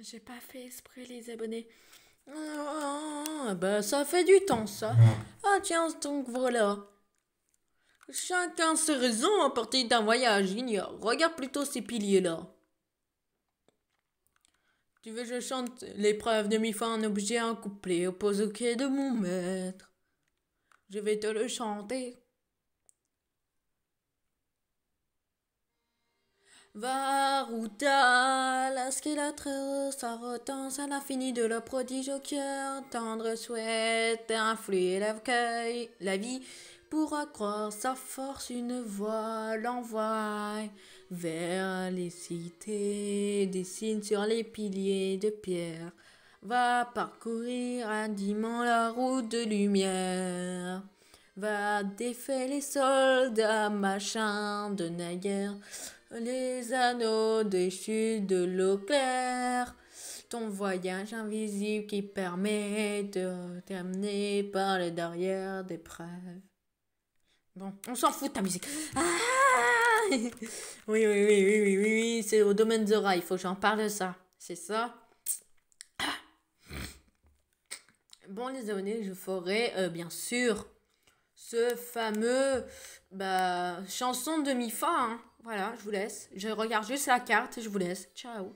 J'ai pas fait esprit les abonnés. Ah, ah, ah bah, ça fait du temps ça. Ah tiens, donc voilà. Chacun ses raisons à partir d'un voyage, Regarde plutôt ces piliers-là. Tu veux que je chante l'épreuve de mi fois un objet, un couplet, pose au quai de mon maître. Je vais te le chanter. Varuta, la squelette, sa retance, à l'infini de leur prodige au cœur, tendre souhait, influer l'accueil, la vie, pour accroître sa force, une voix l'envoie vers les cités, dessine sur les piliers de pierre, va parcourir indiment la route de lumière. Va défait les soldats, machin de naguère, les anneaux déchus de l'eau claire. Ton voyage invisible qui permet de t'amener par les derrière des preuves. Bon, on s'en fout de ta musique. Ah oui, oui, oui, oui, oui, oui, oui, c'est au domaine Zora, il faut que j'en parle de ça. C'est ça ah! Bon, les abonnés, je ferai, euh, bien sûr, ce fameux bah, chanson de mi-fa. Hein. Voilà, je vous laisse. Je regarde juste la carte et je vous laisse. Ciao.